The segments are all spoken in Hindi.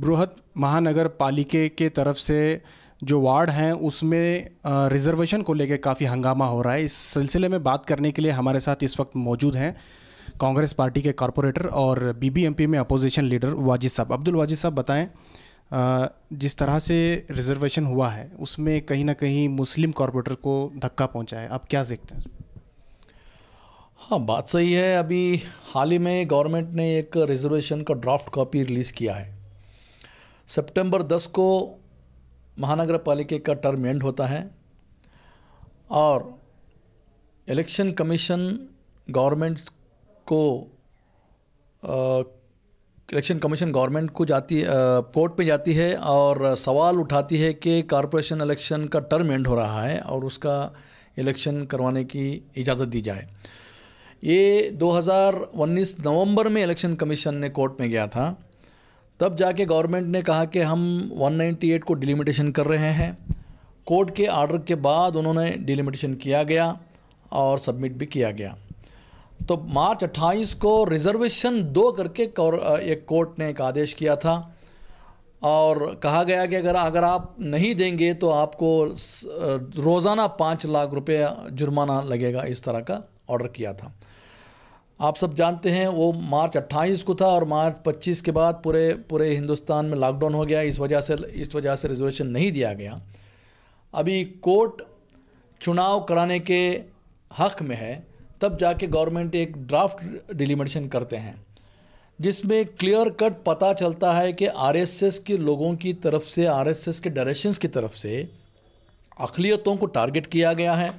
बृहद महानगर पालिके के तरफ से जो वार्ड हैं उसमें रिजर्वेशन को लेकर काफ़ी हंगामा हो रहा है इस सिलसिले में बात करने के लिए हमारे साथ इस वक्त मौजूद हैं कांग्रेस पार्टी के कॉरपोरेटर और बीबीएमपी में अपोजिशन लीडर वाजिद साहब अब्दुल वाजिद साहब बताएं जिस तरह से रिजर्वेशन हुआ है उसमें कहीं ना कहीं मुस्लिम कॉरपोरेटर को धक्का पहुंचा है आप क्या देखते हैं हाँ बात सही है अभी हाल ही में गवर्नमेंट ने एक रिजर्वेशन का ड्राफ्ट कॉपी रिलीज़ किया है सितंबर 10 को महानगर पालिके का टर्म एंड होता है और इलेक्शन कमीशन गवर्नमेंट को इलेक्शन कमीशन गवर्नमेंट को जाती कोर्ट में जाती है और सवाल उठाती है कि कॉरपोरेशन इलेक्शन का टर्म एंड हो रहा है और उसका इलेक्शन करवाने की इजाज़त दी जाए ये 2019 नवंबर में इलेक्शन कमीशन ने कोर्ट में गया था तब जाके गवर्नमेंट ने कहा कि हम 198 को डिलिमिटेशन कर रहे हैं कोर्ट के आर्डर के बाद उन्होंने डिलिमिटेशन किया गया और सबमिट भी किया गया तो मार्च 28 को रिजर्वेशन दो करके एक कोर्ट ने एक आदेश किया था और कहा गया कि अगर अगर आप नहीं देंगे तो आपको रोज़ाना पाँच लाख रुपये जुर्माना लगेगा इस तरह का ऑर्डर किया था आप सब जानते हैं वो मार्च 28 को था और मार्च 25 के बाद पूरे पूरे हिंदुस्तान में लॉकडाउन हो गया इस वजह से इस वजह से रिजर्वेशन नहीं दिया गया अभी कोर्ट चुनाव कराने के हक़ में है तब जाके गवर्नमेंट एक ड्राफ्ट डिलीमिनेशन करते हैं जिसमें क्लियर कट पता चलता है कि आरएसएस के लोगों की तरफ से आरएसएस के डायरेक्शंस की तरफ से अखिलियतों को टारगेट किया गया है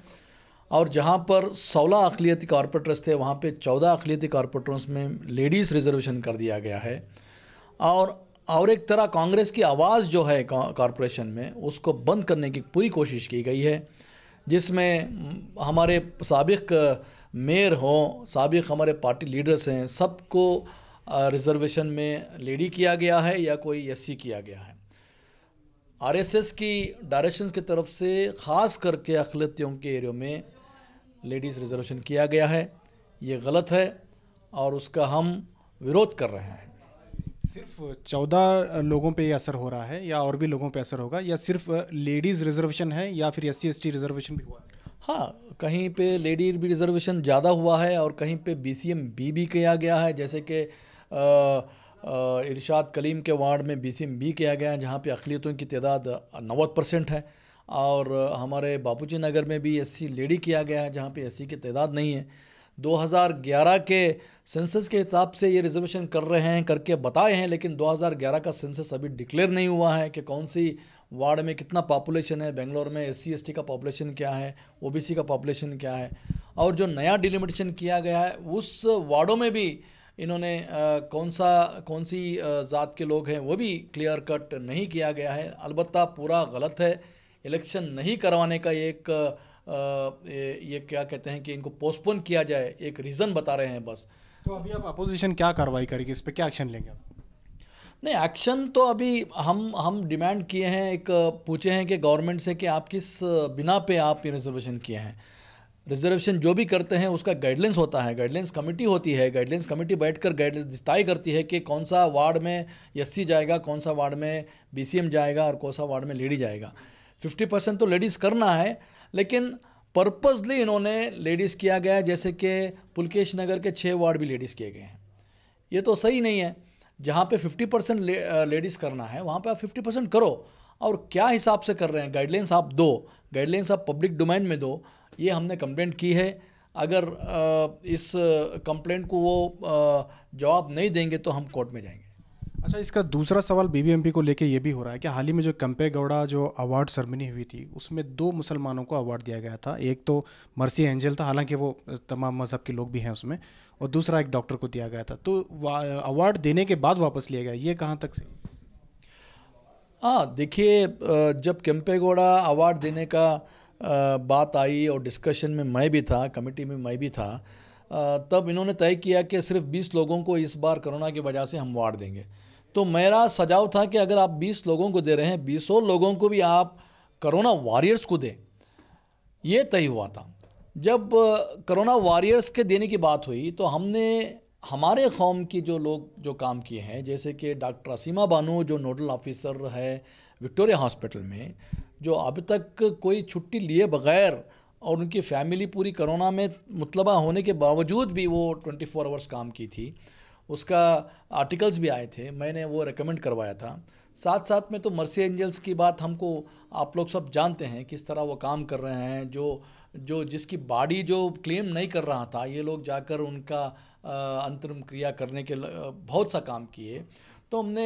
और जहाँ पर सोलह अखिलती कॉरपोरेटर्स थे वहाँ पे चौदह अखिलती कॉरपोरेटर्स में लेडीज़ रिजर्वेशन कर दिया गया है और और एक तरह कांग्रेस की आवाज़ जो है कॉरपोरेशन में उसको बंद करने की पूरी कोशिश की गई है जिसमें हमारे सबक मेयर हों सबक हमारे पार्टी लीडर्स हैं सबको रिजर्वेशन में लेडी किया गया है या कोई एस किया गया है आरएसएस की डायरेक्शंस की तरफ से ख़ास करके अखिलतियों के एरियो में लेडीज़ रिजर्वेशन किया गया है ये गलत है और उसका हम विरोध कर रहे हैं सिर्फ चौदह लोगों पे ये असर हो रहा है या और भी लोगों पे असर होगा या सिर्फ लेडीज़ रिजर्वेशन है या फिर एस सी रिजर्वेशन भी हुआ हाँ कहीं पे लेडीज भी रिजर्वेशन ज़्यादा हुआ है और कहीं पे बी सी एम बी भी किया गया है जैसे कि इरशाद कलीम के वार्ड में बी सी एम बी किया गया है जहाँ पे अखिलियतों की तादाद नवद परसेंट है और हमारे बापूजी नगर में भी एससी लेडी किया गया है जहाँ पे एससी की तादाद नहीं है 2011 के सेंसस के हिसाब से ये रिजर्वेशन कर रहे हैं करके बताए हैं लेकिन 2011 का सेंसस अभी डिक्लेयर नहीं हुआ है कि कौन सी वार्ड में कितना पॉपुलेशन है बेंगलोर में एस सी का पॉपुलेशन क्या है ओ का पॉपुलेशन क्या है और जो नया डिलिमिटेशन किया गया है उस वार्डों में भी इन्होंने कौन सा कौन सी ज़ात के लोग हैं वो भी क्लियर कट नहीं किया गया है अलबत्त पूरा गलत है इलेक्शन नहीं करवाने का एक ये, क्या कहते हैं कि इनको पोस्टपोन किया जाए एक रीज़न बता रहे हैं बस तो अभी आप अपोजिशन क्या कार्रवाई करेगी इस पर क्या एक्शन लेंगे आप नहीं एक्शन तो अभी हम हम डिमांड किए हैं एक पूछे हैं कि गवर्नमेंट से कि आप किस बिना पे आप ये रिजर्वेशन किए हैं रिजर्वेशन जो भी करते हैं उसका गाइडलाइंस होता है गाइडलाइंस कमेटी होती है गाइडलाइंस कमेटी बैठकर गाइडलाइंस तय करती है कि कौन सा वार्ड में एस जाएगा कौन सा वार्ड में बी जाएगा और कौन सा वार्ड में लेडी जाएगा फिफ्टी परसेंट तो लेडीज़ करना है लेकिन पर्पज़ली इन्होंने लेडीज़ किया गया है जैसे कि पुलकेश नगर के छः वार्ड भी लेडीज़ किए गए हैं ये तो सही नहीं है जहाँ पे फिफ्टी परसेंट लेडीज़ करना है वहाँ पे आप फिफ्टी परसेंट करो और क्या हिसाब से कर रहे हैं गाइडलाइंस आप दो गाइडलाइंस आप पब्लिक डोमेन में दो ये हमने कंप्लेंट की है अगर इस कंप्लेंट को वो जवाब नहीं देंगे तो हम कोर्ट में जाएंगे अच्छा इसका दूसरा सवाल बीबीएमपी को लेके ये भी हो रहा है कि हाल ही में जो कंपे गौड़ा जो अवार्ड सेरेमनी हुई थी उसमें दो मुसलमानों को अवार्ड दिया गया था एक तो मर्सी एंजल था हालांकि वो तमाम मज़हब के लोग भी हैं उसमें और दूसरा एक डॉक्टर को दिया गया था तो अवार्ड देने के बाद वापस लिया गया ये कहाँ तक सही हाँ देखिए जब कैंपेगौड़ा अवार्ड देने का बात आई और डिस्कशन में मैं भी था कमेटी में मैं भी था तब इन्होंने तय किया कि सिर्फ 20 लोगों को इस बार कोरोना की वजह से हम वार्ड देंगे तो मेरा सजाव था कि अगर आप 20 लोगों को दे रहे हैं बीसों लोगों को भी आप करोना वॉरियर्स को दें ये तय हुआ था जब करोना वॉरियर्स के देने की बात हुई तो हमने हमारे कौम की जो लोग जो काम किए हैं जैसे कि डॉक्टर असीमा बानो जो नोडल ऑफिसर है विक्टोरिया हॉस्पिटल में जो अब तक कोई छुट्टी लिए बगैर और उनकी फैमिली पूरी करोना में मुतलबा होने के बावजूद भी वो 24 फोर आवर्स काम की थी उसका आर्टिकल्स भी आए थे मैंने वो रिकमेंड करवाया था साथ साथ में तो मर्सी एंजल्स की बात हमको आप लोग सब जानते हैं किस तरह वो काम कर रहे हैं जो जो जिसकी बॉडी जो क्लेम नहीं कर रहा था ये लोग जाकर उनका अंतरिम क्रिया करने के बहुत सा काम किए तो हमने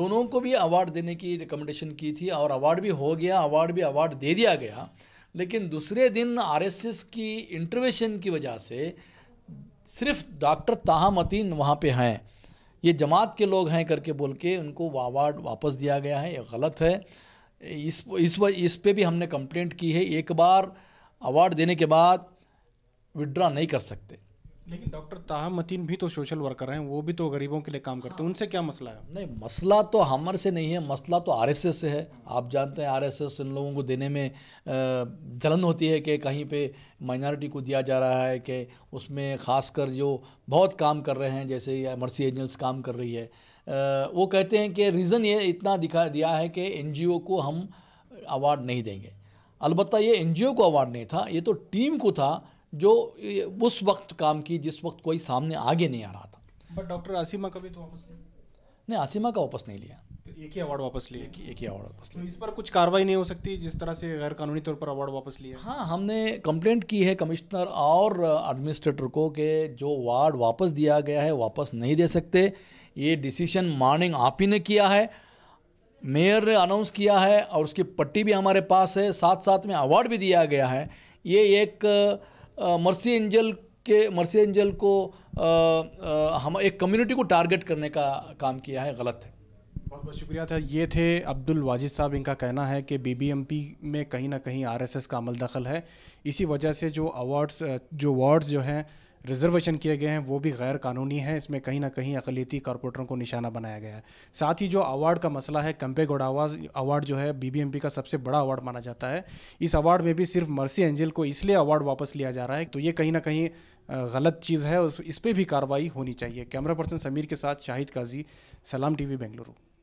दोनों को भी अवार्ड देने की रिकमेंडेशन की थी और अवार्ड भी हो गया अवार्ड भी अवार्ड दे दिया गया लेकिन दूसरे दिन आरएसएस की इंटरवेशन की वजह से सिर्फ डॉक्टर मतीन वहाँ पे हैं ये जमात के लोग हैं करके बोल के उनको अवार्ड वापस दिया गया है ये गलत है इस इस इस पे भी हमने कंप्लेंट की है एक बार अवार्ड देने के बाद विड्रा नहीं कर सकते लेकिन डॉक्टर ताहा मतीन भी तो सोशल वर्कर हैं वो भी तो गरीबों के लिए काम करते हैं हाँ। उनसे क्या मसला है नहीं मसला तो हमारे से नहीं है मसला तो आरएसएस से है आप जानते हैं आरएसएस इन लोगों को देने में जलन होती है कि कहीं पे माइनॉरिटी को दिया जा रहा है कि उसमें खासकर जो बहुत काम कर रहे हैं जैसे मर्सी एजेंस काम कर रही है वो कहते हैं कि रीज़न ये इतना दिखा दिया है कि एन को हम अवार्ड नहीं देंगे अलबत्त ये एन को अवार्ड नहीं था ये तो टीम को था जो उस वक्त काम की जिस वक्त कोई सामने आगे नहीं आ रहा था बट डॉक्टर आसिमा का भी तो वापस नहीं नहीं आसिमा का वापस नहीं लिया तो एक ही अवार्ड वापस लिया एक, एक ही अवार्ड वापस लिया तो इस पर कुछ कार्रवाई नहीं हो सकती जिस तरह से गैर कानूनी तौर पर अवार्ड वापस लिया हाँ हमने कंप्लेंट की है कमिश्नर और एडमिनिस्ट्रेटर को कि जो अवार्ड वापस दिया गया है वापस नहीं दे सकते ये डिसीशन मॉर्निंग आप ही ने किया है मेयर ने अनाउंस किया है और उसकी पट्टी भी हमारे पास है साथ साथ में अवार्ड भी दिया गया है ये एक मर्सी एंजल के मर्सी एंजल को आ, आ, हम एक कम्युनिटी को टारगेट करने का काम किया है गलत है बहुत बहुत शुक्रिया था अच्छा, ये थे अब्दुल वाजिद साहब इनका कहना है कि बीबीएमपी में कहीं ना कहीं आरएसएस का अमल दखल है इसी वजह से जो अवार्ड्स जो वार्ड्स जो हैं रिजर्वेशन किए गए हैं वो भी गैर कानूनी है इसमें कहीं ना कहीं अकलीती कारपोरेटरों को निशाना बनाया गया है साथ ही जो अवार्ड का मसला है कंपे गोड़ावाज अवार्ड जो है बीबीएमपी का सबसे बड़ा अवार्ड माना जाता है इस अवार्ड में भी सिर्फ मर्सी एंजल को इसलिए अवार्ड वापस लिया जा रहा है तो ये कहीं ना कहीं गलत चीज़ है और इस पर भी कार्रवाई होनी चाहिए कैमरा पर्सन समीर के साथ शाहिद काजी सलाम वी बेंगलुरु